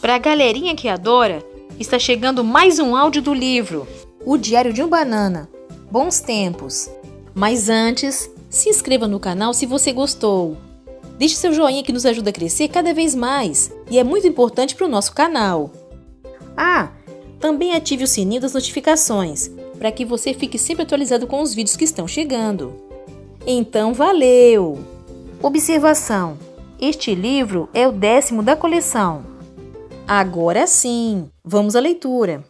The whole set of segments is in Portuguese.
Para a galerinha que adora, está chegando mais um áudio do livro O Diário de um Banana Bons Tempos. Mas antes, se inscreva no canal se você gostou. Deixe seu joinha que nos ajuda a crescer cada vez mais e é muito importante para o nosso canal. Ah, também ative o sininho das notificações para que você fique sempre atualizado com os vídeos que estão chegando. Então, valeu! Observação: Este livro é o décimo da coleção. Agora sim, vamos à leitura.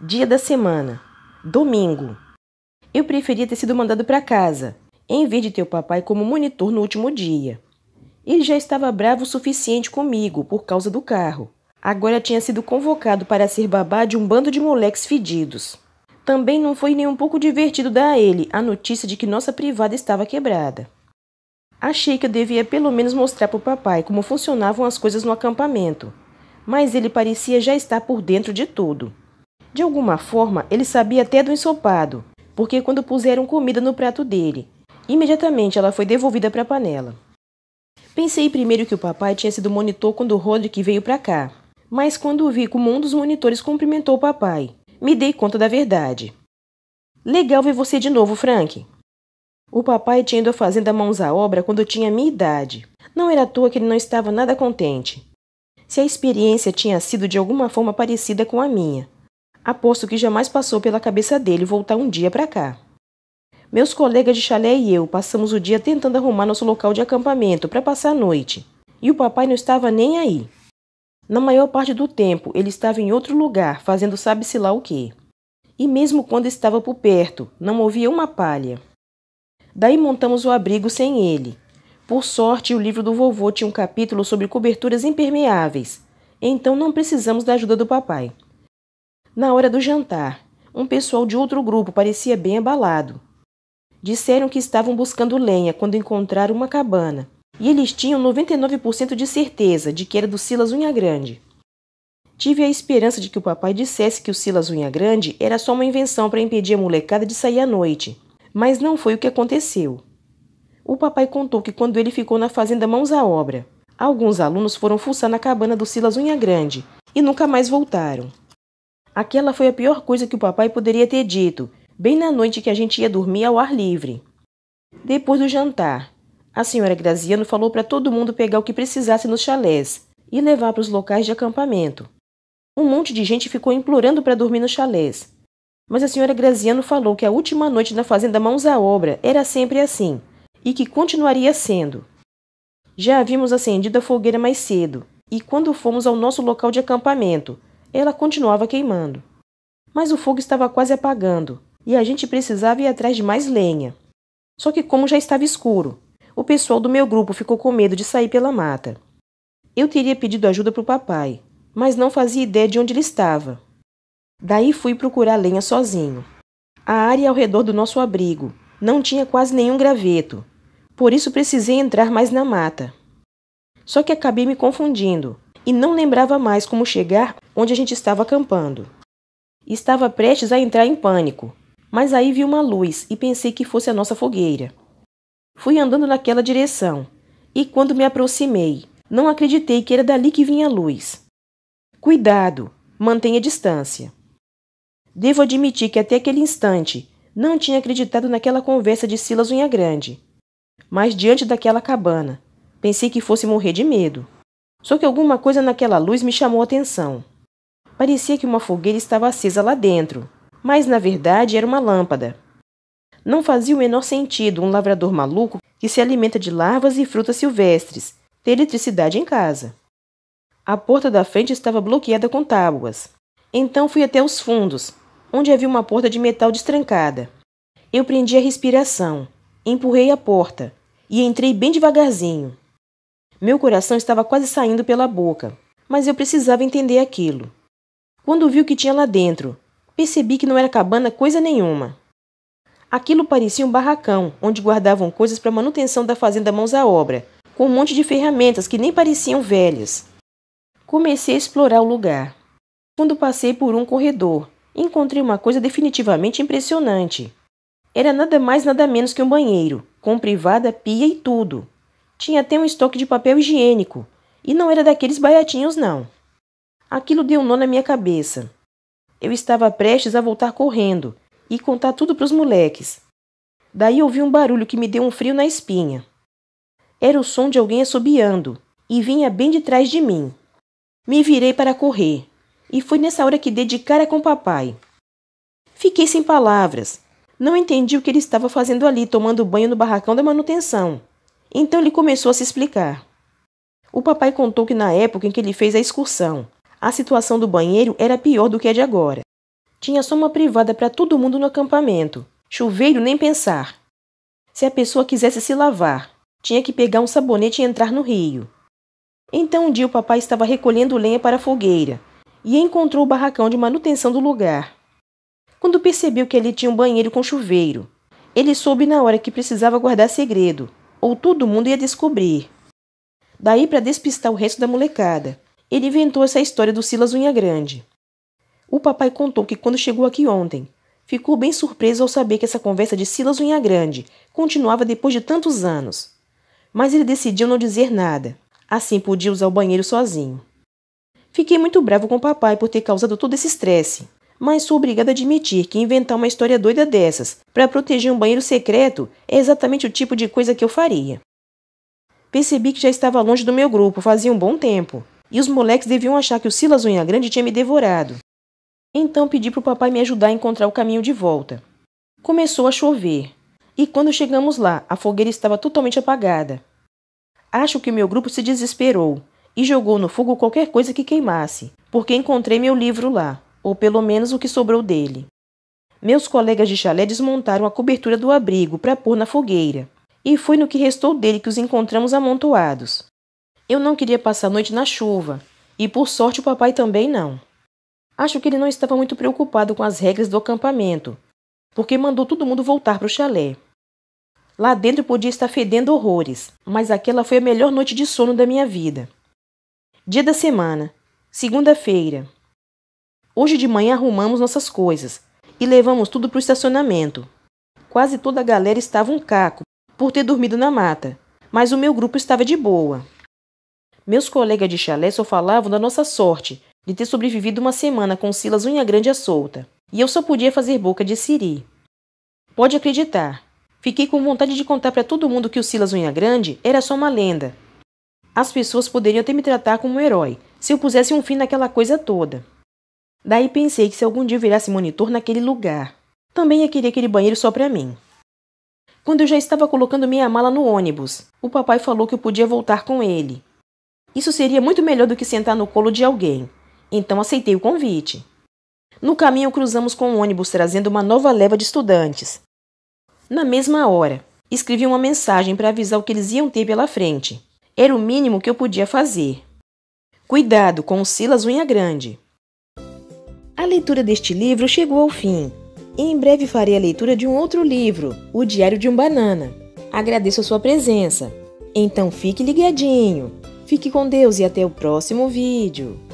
Dia da semana, domingo. Eu preferia ter sido mandado para casa, em vez de ter o papai como monitor no último dia. Ele já estava bravo o suficiente comigo por causa do carro. Agora tinha sido convocado para ser babá de um bando de moleques fedidos. Também não foi nem um pouco divertido dar a ele a notícia de que nossa privada estava quebrada. Achei que eu devia pelo menos mostrar para o papai como funcionavam as coisas no acampamento, mas ele parecia já estar por dentro de tudo. De alguma forma, ele sabia até do ensopado, porque quando puseram comida no prato dele, imediatamente ela foi devolvida para a panela. Pensei primeiro que o papai tinha sido monitor quando o Roderick veio para cá, mas quando vi como um dos monitores cumprimentou o papai, me dei conta da verdade. Legal ver você de novo, Frank, o papai tinha ido à fazenda mãos à obra quando tinha minha idade. Não era à toa que ele não estava nada contente. Se a experiência tinha sido de alguma forma parecida com a minha, aposto que jamais passou pela cabeça dele voltar um dia para cá. Meus colegas de chalé e eu passamos o dia tentando arrumar nosso local de acampamento para passar a noite, e o papai não estava nem aí. Na maior parte do tempo, ele estava em outro lugar, fazendo sabe-se lá o quê. E mesmo quando estava por perto, não ouvia uma palha. Daí montamos o abrigo sem ele. Por sorte, o livro do vovô tinha um capítulo sobre coberturas impermeáveis, então não precisamos da ajuda do papai. Na hora do jantar, um pessoal de outro grupo parecia bem abalado. Disseram que estavam buscando lenha quando encontraram uma cabana, e eles tinham 99% de certeza de que era do Silas Unha Grande. Tive a esperança de que o papai dissesse que o Silas Unha Grande era só uma invenção para impedir a molecada de sair à noite mas não foi o que aconteceu. O papai contou que quando ele ficou na fazenda mãos à obra, alguns alunos foram fuçar na cabana do Silas Unha Grande e nunca mais voltaram. Aquela foi a pior coisa que o papai poderia ter dito, bem na noite que a gente ia dormir ao ar livre. Depois do jantar, a senhora Graziano falou para todo mundo pegar o que precisasse nos chalés e levar para os locais de acampamento. Um monte de gente ficou implorando para dormir nos chalés, mas a senhora Graziano falou que a última noite na fazenda Mãos à Obra era sempre assim, e que continuaria sendo. Já havíamos acendido a fogueira mais cedo, e quando fomos ao nosso local de acampamento, ela continuava queimando. Mas o fogo estava quase apagando, e a gente precisava ir atrás de mais lenha. Só que, como já estava escuro, o pessoal do meu grupo ficou com medo de sair pela mata. Eu teria pedido ajuda para o papai, mas não fazia ideia de onde ele estava. Daí fui procurar lenha sozinho. A área ao redor do nosso abrigo não tinha quase nenhum graveto, por isso precisei entrar mais na mata. Só que acabei me confundindo e não lembrava mais como chegar onde a gente estava acampando. Estava prestes a entrar em pânico, mas aí vi uma luz e pensei que fosse a nossa fogueira. Fui andando naquela direção e, quando me aproximei, não acreditei que era dali que vinha a luz. Cuidado, mantenha a distância. Devo admitir que até aquele instante não tinha acreditado naquela conversa de Silas Unha Grande. Mas diante daquela cabana, pensei que fosse morrer de medo. Só que alguma coisa naquela luz me chamou a atenção. Parecia que uma fogueira estava acesa lá dentro, mas na verdade era uma lâmpada. Não fazia o menor sentido um lavrador maluco que se alimenta de larvas e frutas silvestres ter eletricidade em casa. A porta da frente estava bloqueada com tábuas. Então fui até os fundos, onde havia uma porta de metal destrancada. Eu prendi a respiração, empurrei a porta e entrei bem devagarzinho. Meu coração estava quase saindo pela boca, mas eu precisava entender aquilo. Quando vi o que tinha lá dentro, percebi que não era cabana coisa nenhuma. Aquilo parecia um barracão onde guardavam coisas para manutenção da fazenda mãos à obra, com um monte de ferramentas que nem pareciam velhas. Comecei a explorar o lugar. Quando passei por um corredor, encontrei uma coisa definitivamente impressionante. Era nada mais nada menos que um banheiro, com privada, pia e tudo. Tinha até um estoque de papel higiênico, e não era daqueles baratinhos, não. Aquilo deu um nó na minha cabeça. Eu estava prestes a voltar correndo e contar tudo para os moleques. Daí ouvi um barulho que me deu um frio na espinha. Era o som de alguém assobiando, e vinha bem de trás de mim. Me virei para correr, e foi nessa hora que dei de cara com o papai. Fiquei sem palavras. Não entendi o que ele estava fazendo ali, tomando banho no barracão da manutenção. Então ele começou a se explicar. O papai contou que na época em que ele fez a excursão, a situação do banheiro era pior do que a de agora. Tinha só uma privada para todo mundo no acampamento. Chuveiro nem pensar. Se a pessoa quisesse se lavar, tinha que pegar um sabonete e entrar no rio. Então um dia o papai estava recolhendo lenha para a fogueira e encontrou o barracão de manutenção do lugar. Quando percebeu que ali tinha um banheiro com chuveiro, ele soube na hora que precisava guardar segredo, ou todo mundo ia descobrir. Daí, para despistar o resto da molecada, ele inventou essa história do Silas Unha Grande. O papai contou que quando chegou aqui ontem, ficou bem surpreso ao saber que essa conversa de Silas Unha Grande continuava depois de tantos anos. Mas ele decidiu não dizer nada, assim podia usar o banheiro sozinho. Fiquei muito bravo com o papai por ter causado todo esse estresse. Mas sou obrigada a admitir que inventar uma história doida dessas para proteger um banheiro secreto é exatamente o tipo de coisa que eu faria. Percebi que já estava longe do meu grupo fazia um bom tempo, e os moleques deviam achar que o Silas Unha Grande tinha me devorado. Então pedi para o papai me ajudar a encontrar o caminho de volta. Começou a chover, e quando chegamos lá, a fogueira estava totalmente apagada. Acho que o meu grupo se desesperou e jogou no fogo qualquer coisa que queimasse, porque encontrei meu livro lá, ou pelo menos o que sobrou dele. Meus colegas de chalé desmontaram a cobertura do abrigo para pôr na fogueira, e foi no que restou dele que os encontramos amontoados. Eu não queria passar a noite na chuva, e por sorte o papai também não. Acho que ele não estava muito preocupado com as regras do acampamento, porque mandou todo mundo voltar para o chalé. Lá dentro podia estar fedendo horrores, mas aquela foi a melhor noite de sono da minha vida. Dia da semana, segunda-feira. Hoje de manhã arrumamos nossas coisas e levamos tudo para o estacionamento. Quase toda a galera estava um caco por ter dormido na mata, mas o meu grupo estava de boa. Meus colegas de chalé só falavam da nossa sorte de ter sobrevivido uma semana com Silas unha grande à solta, e eu só podia fazer boca de siri. Pode acreditar, fiquei com vontade de contar para todo mundo que o Silas unha grande era só uma lenda, as pessoas poderiam até me tratar como um herói, se eu pusesse um fim naquela coisa toda. Daí pensei que se algum dia virasse monitor naquele lugar, também ia querer aquele banheiro só para mim. Quando eu já estava colocando minha mala no ônibus, o papai falou que eu podia voltar com ele. Isso seria muito melhor do que sentar no colo de alguém, então aceitei o convite. No caminho cruzamos com um ônibus trazendo uma nova leva de estudantes. Na mesma hora, escrevi uma mensagem para avisar o que eles iam ter pela frente. Era o mínimo que eu podia fazer. Cuidado com o Silas Unha Grande. A leitura deste livro chegou ao fim. E em breve farei a leitura de um outro livro, O Diário de um Banana. Agradeço a sua presença. Então fique ligadinho. Fique com Deus e até o próximo vídeo.